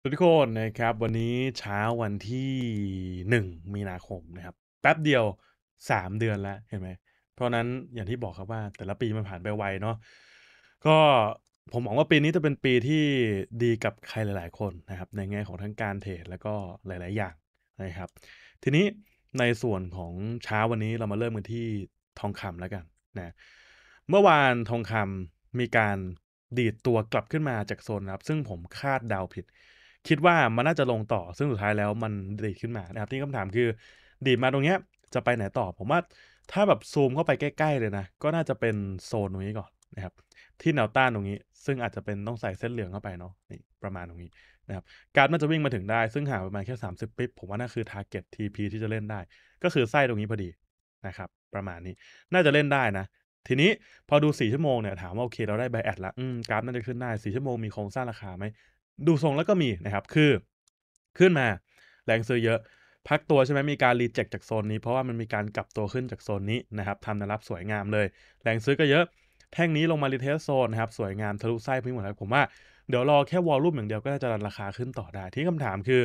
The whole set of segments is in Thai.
สวัสดีทคนนะครับ วันนี้เช้าวันที่1มีนาคมนะครับแป๊บเดียว3เดือนแล้วเห็นไหมเพราะนั้นอย่างที่บอกครับว่า แต่ละปีมันผ่านไปไวเนาะก็ผมมองว่าปีนี้จะเป็นปีที่ดีกับใครหลาย ๆ คนนะครับ ในแง่ของทั้งการเทรดแล้วก็หลาย ๆ อย่างนะครับ ทีนี้ในส่วนของเช้าวันนี้เรามาเริ่มกันที่ทองคำแล้วกันนะเมื่อวานทองคำมีการดีดตัวกลับขึ้นมาจากโซนรับ ซึ่งผมคาดเดาผิดคิดว่ามันน่าจะลงต่อซึ่งสุดท้ายแล้วมันดีดขึ้นมานะครับ ที่คำถามคือดีดมาตรงเนี้ยจะไปไหนต่อ ผมว่าถ้าแบบซูมเข้าไปใกล้ๆเลยนะก็น่าจะเป็นโซนตรงนี้ก่อนนะครับที่แนวต้านตรงนี้ ซึ่งอาจจะเป็นต้องใส่เส้นเหลืองเข้าไปเนาะนี่ประมาณตรงนี้นะครับการมันจะวิ่งมาถึงได้ซึ่งห่างประมาณแค่ 30ปิ๊บผมว่าน่าคือทาร์เก TP ที่จะเล่นได้ ก็คือไส้ตรงนี้พอดีนะครับ ประมาณนี้ น่าจะเล่นได้นะ ทีนี้พอดู4ชั่วโมงเนี่ยถามว่าโอเคเราได้ไบแอดละกราฟน่าจะขึ้นได้4ชั่วโมงมีโครงสร้างราคาไหมดูทรงแล้วก็มีนะครับคือ ขึ้นมาแรงซื้อเยอะ พักตัวใช่ไหมมีการรีเจ็คจากโซนนี้ เพราะว่ามันมีการกลับตัวขึ้นจากโซนนี้นะครับทำแนวรับสวยงามเลยแรงซื้อก็เยอะ แท่งนี้ลงมารีเทสโซนนะครับ สวยงามทะลุไส้พิ้หมดครับผมว่าเดี๋ยวรอแค่วอลลุ่มอย่างเดียวก็น่าจะรันราคาขึ้นต่อได้ ที่คำถามคือ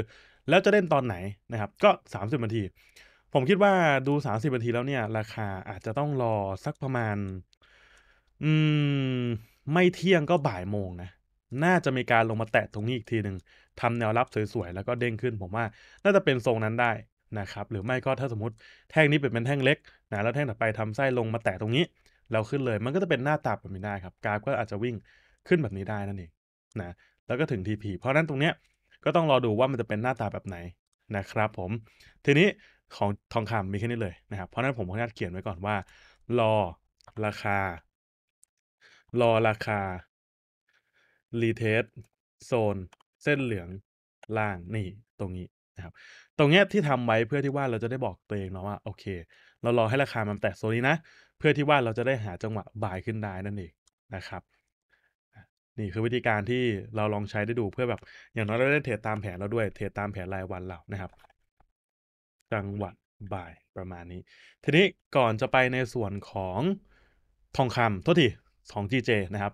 แล้วจะเล่นตอนไหนนะครับ ก็30นาที ผมคิดว่าดู30นาทีแล้วเนี่ย ราคาอาจจะต้องรอสักประมาณ อืม ไม่เที่ยงก็บ่ายโมงนะน่าจะมีการลงมาแตะตรงนี้อีกทีหนึ่งทำแนวรับสวยๆแล้วก็เด้งขึ้นผมว่า น่าจะเป็นทรงนั้นได้นะครับ หรือไม่ก็ถ้าสมมติแท่งนี้เป็นเป็นแท่งเล็กนะแล้วแท่งถัดไปทำไส้ลงมาแตะตรงนี้เราขึ้นเลย มันก็จะเป็นหน้าตาแบบนี้ได้ครับกราฟก็อาจจะวิ่งขึ้นแบบนี้ได้นั่นเองนะแล้วก็ถึง TP เพราะนั้นตรงเนี้ยก็ต้องรอดูว่ามันจะเป็นหน้าตาแบบไหนนะครับผมทีนี้ของทองคำมีแค่นี้เลยนะครับเพราะนั้นผมขออนุญาตเขียนไว้ก่อนว่า รอ ราคา รอราคารีเทสโซน เส้นเหลือง ล่างนี่ตรงนี้นะครับ ตรงเนี้ยที่ทำไว้เพื่อที่ว่าเราจะได้บอกตัวเองเนาะว่าโอเค เรารอให้ราคามันแตกโซนนี้นะเพื่อที่ว่าเราจะได้หาจังหวะบายขึ้นได้นั่นเองนะครับ นี่คือวิธีการที่เราลองใช้ได้ดูเพื่อแบบ อย่างน้อยเราได้เทรดตามแผนเราด้วยเทรดตามแผนรายวันเรานะครับจังหวะบ่ายประมาณนี้ทีนี้ก่อนจะไปในส่วนของทองคำโทษทีของ GJ นะครับ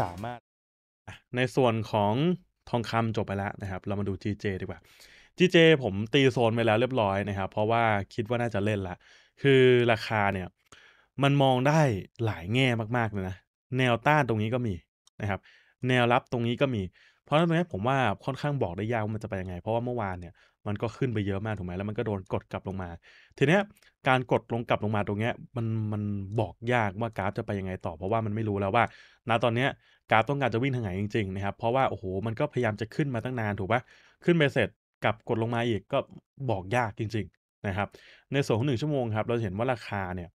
สามารถในส่วนของทองคำจบไปแล้วนะครับ เรามาดู GJ ดีกว่า GJ ผมตีโซนไปแล้วเรียบร้อยนะครับ เพราะว่าคิดว่าน่าจะเล่นละคือราคาเนี่ย มันมองได้หลายแง่มากๆเลยนะแนวต้านตรงนี้ก็มีนะครับ แนวรับตรงนี้ก็มีเพราะฉะนั้นตรงนี้ ผมว่าค่อนข้างบอกได้ยากว่ามันจะไปยังไง เพราะว่าเมื่อวานเนี่ยมันก็ขึ้นไปเยอะมากถูกไหมแล้ว มันก็โดนกดกลับลงมา ทีนี้การกดลงกลับลงมาตรงนี้มันมันบอกยากว่ากราฟจะไปยังไงต่อ เพราะว่ามันไม่รู้แล้วว่า ณตอนนี้กราฟต้องการจะวิ่งทางไหนจริงๆนะครับ เพราะว่าโอ้โหมันก็พยายามจะขึ้นมาตั้งนานถูกปะขึ้นไปเสร็จกลับกดลงมาอีกก็บอกยากจริง ๆนะครับ ในส่วนของหนึ่งชั่วโมงครับ เราเห็นว่าราคาเนี่ย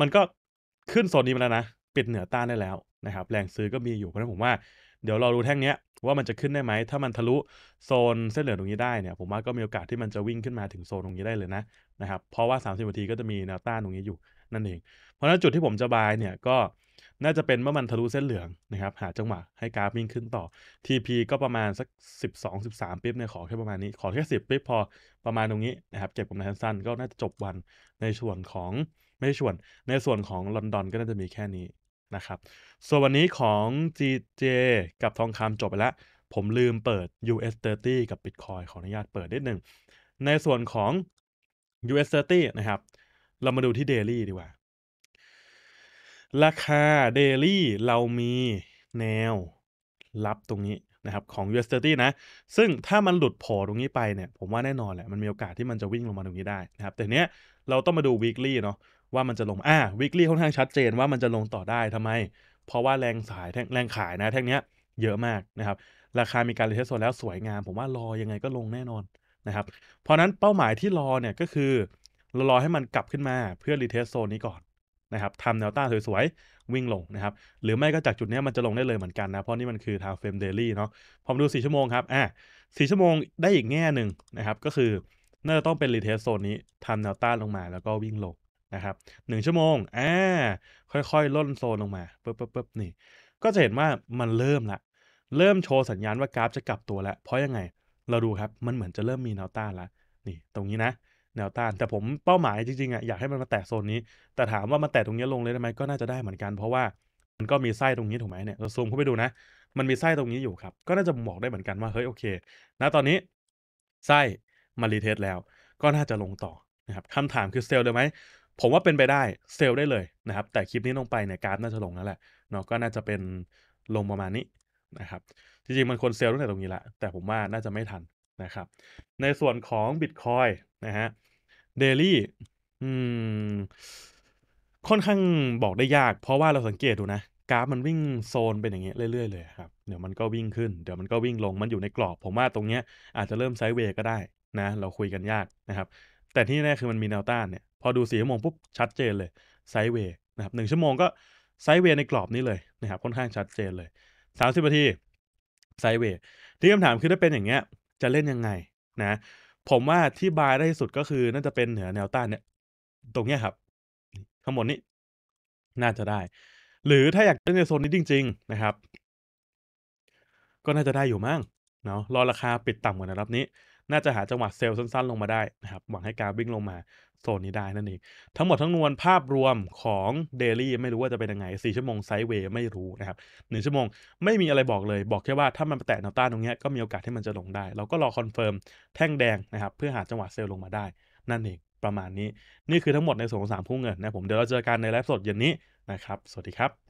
มันก็ขึ้นโซนนี้มาแล้วนะปิดเหนือต้านได้แล้วนะครับแรงซื้อก็มีอยู่เพราะฉะนั้นผมว่า เดี๋ยวเราดูแท่งเนี้ยว่ามันจะขึ้นได้ไหม ถ้ามันทะลุโซนเส้นเหลืองตรงนี้ได้เนี่ย ผมว่าก็มีโอกาสที่มันจะวิ่งขึ้นมาถึงโซนตรงนี้ได้เลยนะนะครับ เพราะว่า30นาทีก็จะมีแนวต้านตรงนี้อยู่นั่นเอง เพราะฉะนั้นจุดที่ผมจะบายเนี่ยก็น่าจะเป็นเมื่อมันทะลุเส้นเหลืองนะครับ หาจังหวะให้กราฟวิ่งขึ้นต่อ TP ก็ประมาณสัก12 13ปิ๊บเนี่ยขอแค่ประมาณนี้ ขอแค่10ปิ๊บพอประมาณตรงนี้นะครับเก็บกำไรสั้นๆก็น่าจะจบวันในส่วนของไม่ใช่ส่วนในส่วนของลอนดอนก็น่าจะมีแค่นี้นะครับ ส่วนวันนี้ของ GJ กับทองคำจบไปแล้ว ผมลืมเปิด US 30 กับ Bitcoin ขออนุญาตเปิดนิดหนึ่ง ในส่วนของ US 30 นะครับ เรามาดูที่ Daily ดีกว่า ราคา Daily เรามีแนวรับตรงนี้นะครับของ US 30นะ ซึ่งถ้ามันหลุดพอตรงนี้ไปเนี่ย ผมว่าแน่นอนแหละ มันมีโอกาสที่มันจะวิ่งลงมาตรงนี้ได้นะครับ แต่เนี้ยเราต้องมาดู weekly เนาะว่ามันจะลง อ่าวิกฤตค่อนข้างชัดเจนว่ามันจะลงต่อได้ทำไม เพราะว่าแรงสายแรงขายนะแท่งเนี้ยเยอะมากนะครับ ราคามีการรีเทสโซแล้วสวยงาม ผมว่ารอยังไงก็ลงแน่นอน นะครับ เพราะนั้นเป้าหมายที่รอเนี่ยก็คือเรารอให้มันกลับขึ้นมาเพื่อรีเทสโซนนี้ก่อน นะครับ ทำแนวต้านสวยๆ วิ่งลงนะครับ หรือไม่ก็จากจุดนี้มันจะลงได้เลยเหมือนกันนะ เพราะนี่มันคือทางเฟรมเดลี่เนาะ พอมดู4ชั่วโมงครับ อ่ะ4ชั่วโมงได้อีกแง่หนึ่งนะครับ ก็คือน่าจะต้องเป็นรีเทสโซนนี้ทำแนวต้านลงมาแล้วก็วิ่งลงะครับหนึ่งชั่วโมงอ่าค่อย ๆล่นโซนลงมาปึ๊บปึ๊บปึ๊บนี่ ก็จะเห็นว่ามันเริ่มละ เริ่มโชว์สัญญาณว่ากราฟจะกลับตัวแล้ว เพราะยังไง เราดูครับ มันเหมือนจะเริ่มมีแนวต้านละ นี่ตรงนี้นะ แนวต้าน แต่ผมเป้าหมายจริง ๆอ่ะอยากให้มันมาแตะโซนนี้ แต่ถามว่ามันแตะตรงนี้ลงเลยได้ไหม ก็น่าจะได้เหมือนกัน เพราะว่ามันก็มีไส้ตรงนี้ถูกไหมเนี่ยเราซูมเข้าไปดูนะ มันมีไส้ตรงนี้อยู่ครับ ก็น่าจะบอกได้เหมือนกันว่า เฮ้ยโอเคนะตอนนี้ไส้มารีเทสแล้ว ก็น่าจะลงต่อนะครับคำถามคือเซลล์เลยไหมผมว่าเป็นไปได้เซลล์ได้เลยนะครับ แต่คลิปนี้ลงไปเนี่ยกราฟน่าจะลงแล้วแหละเนาะก็น่าจะเป็นลงประมาณนี้นะครับจริงๆมันควรเซลล์ตั้งแต่ตรงนี้ละแต่ผมว่าน่าจะไม่ทันนะครับ ในส่วนของ Bitcoin นะฮะเดลี่ค่อนข้างบอกได้ยาก เพราะว่าเราสังเกตดูนะ กราฟมันวิ่งโซนเป็นอย่างเงี้ยเรื่อย ๆ เลยครับ เดี๋ยวมันก็วิ่งขึ้นเดี๋ยวมันก็วิ่งลงมันอยู่ในกรอบผมว่าตรงเนี้ยอาจจะเริ่มไซด์เวย์ก็ได้นะเราคุยกันยากนะครับ แต่ที่แน่คือมันมีแนวต้านเนี่ยพอดูสี่ชั่วโมงปุ๊บชัดเจนเลยไซเวย์นะครับหนึ่งชั่วโมงก็ไซเวย์ในกรอบนี้เลยนะครับค่อนข้างชัดเจนเลยสามสิบนาทีไซเวย์ที่คำถามคือถ้าเป็นอย่างเงี้ย จะเล่นยังไง นะ ผมว่าที่บายได้สุดก็คือน่าจะเป็นเหนือแนวต้านเนี่ยตรงเนี้ยครับข้างบนนี้ น่าจะได้ หรือถ้าอยากเล่นในโซนนี้จริง ๆ นะครับ ก็น่าจะได้อยู่มั้งเนาะรอราคาปิดต่ำกว่านะรับนี้น่าจะหาจังหวะเซลล์สั้นๆลงมาได้นะครับหวังให้การวิ่งลงมาโซนนี้ได้นั่นเองทั้งหมดทั้งมวลภาพรวมของเดลี่ไม่รู้ว่าจะเป็นยังไง 4 ชั่วโมงไซด์เวย์ไม่รู้นะครับหนึ่งชั่วโมงไม่มีอะไรบอกเลยบอกแค่ว่าถ้ามันแตะแนวต้านตรงนี้ก็มีโอกาสที่มันจะลงได้ เราก็รอคอนเฟิร์มแท่งแดงนะครับ เพื่อหาจังหวะเซลล์ลงมาได้ นั่นเองประมาณนี้นี่คือทั้งหมดในส่วนของสามผู่เงินนะผมเดี๋ยวเราเจอกันในไลฟ์สดเย็นนี้นะครับสวัสดีครับ